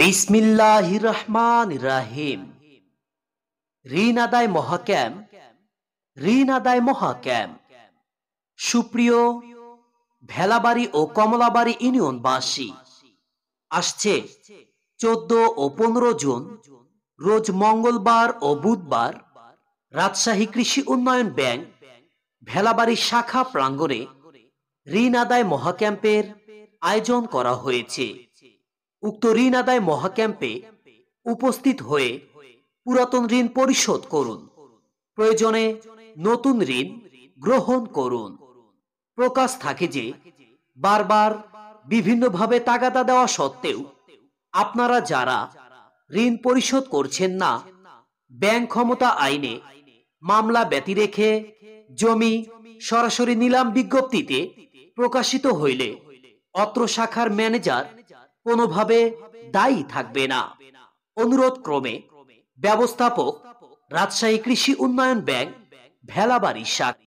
বিসমিল্লাহ রহমান রাহিম ঋণ আদায় মহাক্যাম ঋণ আদায় মহাক্যাম সুপ্রিয় ভেলাবাড়ি ও কমলাবাড়ি ইউনিয়ন বাসী আসছে চোদ্দ ও পনেরো জুন রোজ মঙ্গলবার ও বুধবার রাজশাহী কৃষি উন্নয়ন ব্যাংক ভেলাবাড়ি শাখা প্রাঙ্গণে ঋণ আদায় মহাক্যাম্পের আয়োজন করা হয়েছে উক্ত ঋণ আদায় মহাক্যাম্পে উপস্থিত হয়ে পুরাতন ঋণ পরিশোধ করুন প্রয়োজনে নতুন ঋণ গ্রহণ করুন প্রকাশ থাকে যে বারবার বিভিন্নভাবে তাগাদা দেওয়া সত্ত্বেও আপনারা যারা ঋণ পরিশোধ করছেন না ব্যাংক ক্ষমতা আইনে মামলা ব্যতি রেখে জমি সরাসরি নিলাম বিজ্ঞপ্তিতে প্রকাশিত হইলে অত্র শাখার ম্যানেজার কোনোভাবে দায়ী থাকবে না অনুরোধ ক্রমে ব্যবস্থাপক রাজশাহী কৃষি উন্নয়ন ব্যাংক ভেলাবাড়ি শাখা